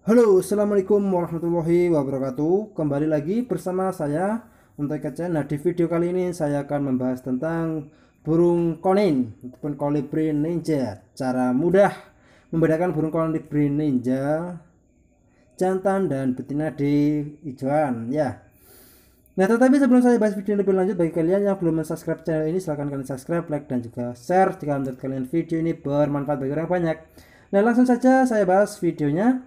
Halo, Assalamualaikum warahmatullahi wabarakatuh Kembali lagi bersama saya untuk Kecen Nah di video kali ini saya akan membahas tentang burung konin Ataupun kolibri ninja Cara mudah membedakan burung kolibri ninja Jantan dan betina di hijauan ya Nah tetapi sebelum saya bahas video lebih lanjut Bagi kalian yang belum subscribe channel ini Silahkan kalian subscribe, like dan juga share Jika menurut kalian video ini bermanfaat bagi orang banyak Nah langsung saja saya bahas videonya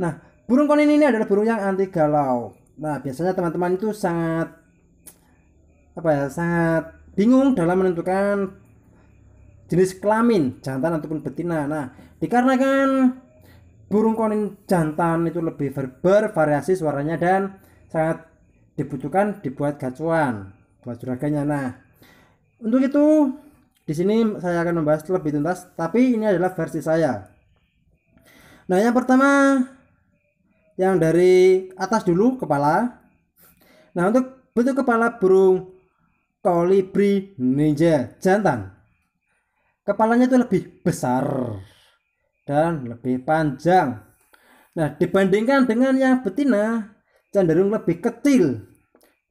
Nah, burung konin ini adalah burung yang anti galau. Nah, biasanya teman-teman itu sangat apa ya, sangat bingung dalam menentukan jenis kelamin jantan ataupun betina. Nah, dikarenakan burung konin jantan itu lebih ber bervariasi suaranya dan sangat dibutuhkan dibuat gacuan buat juraganya. Nah, untuk itu di sini saya akan membahas lebih tuntas, tapi ini adalah versi saya. Nah, yang pertama yang dari atas dulu kepala. Nah, untuk bentuk kepala burung kolibri ninja jantan. Kepalanya itu lebih besar dan lebih panjang. Nah, dibandingkan dengan yang betina cenderung lebih kecil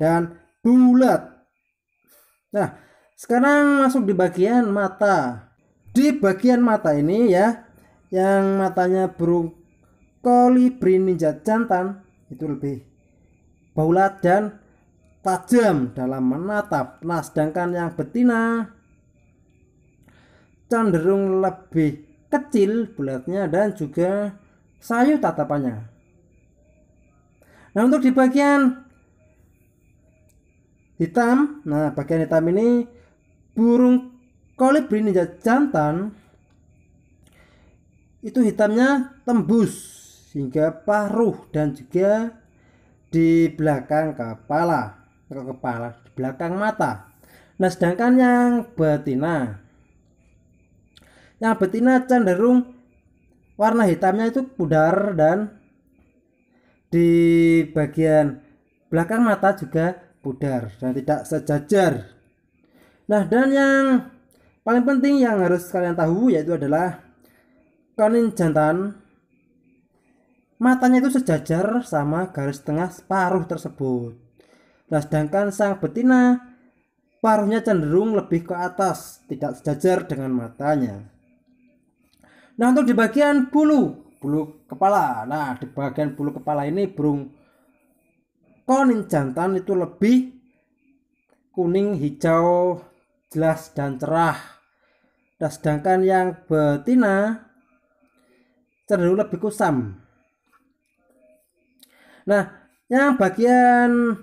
dan bulat. Nah, sekarang masuk di bagian mata. Di bagian mata ini ya, yang matanya burung kolibri ninja jantan itu lebih baulat dan tajam dalam menatap. Nah, sedangkan yang betina cenderung lebih kecil bulatnya dan juga sayu tatapannya. Nah, untuk di bagian hitam, nah bagian hitam ini burung kolibri ninja jantan itu hitamnya tembus hingga paruh dan juga di belakang kepala ke kepala di belakang mata nah sedangkan yang betina yang betina cenderung warna hitamnya itu pudar dan di bagian belakang mata juga pudar dan tidak sejajar nah dan yang paling penting yang harus kalian tahu yaitu adalah konin jantan matanya itu sejajar sama garis tengah paruh tersebut. Nah, sedangkan sang betina paruhnya cenderung lebih ke atas, tidak sejajar dengan matanya. Nah, untuk di bagian bulu, bulu kepala. Nah, di bagian bulu kepala ini burung konin jantan itu lebih kuning, hijau, jelas dan cerah. Nah, sedangkan yang betina cenderung lebih kusam. Nah, yang bagian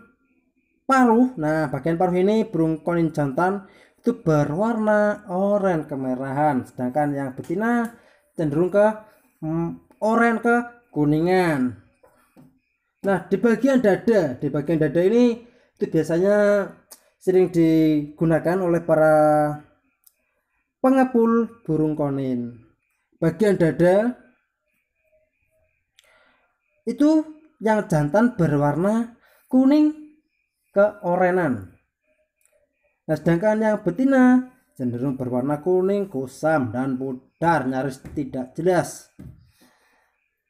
paruh, nah bagian paruh ini burung konin jantan itu berwarna oranye kemerahan, sedangkan yang betina cenderung ke mm, oranye ke kuningan. Nah, di bagian dada, di bagian dada ini itu biasanya sering digunakan oleh para pengepul burung konin. Bagian dada itu yang jantan berwarna kuning keorenan. Nah, sedangkan yang betina cenderung berwarna kuning, kusam, dan pudar nyaris tidak jelas.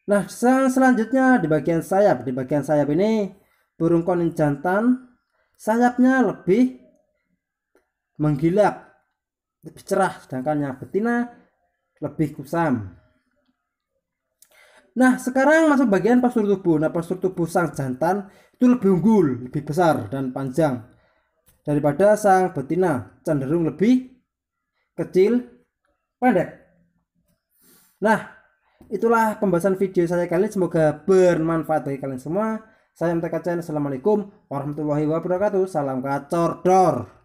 Nah, sel selanjutnya di bagian sayap. Di bagian sayap ini burung konin jantan sayapnya lebih menggilap, lebih cerah, sedangkan yang betina lebih kusam. Nah, sekarang masuk bagian postur tubuh. Nah, postur tubuh sang jantan itu lebih unggul, lebih besar dan panjang daripada sang betina, cenderung lebih kecil, pendek. Nah, itulah pembahasan video saya kali ini. Semoga bermanfaat bagi kalian semua. Saya MTK Channel Assalamualaikum warahmatullahi wabarakatuh. Salam kacor dor.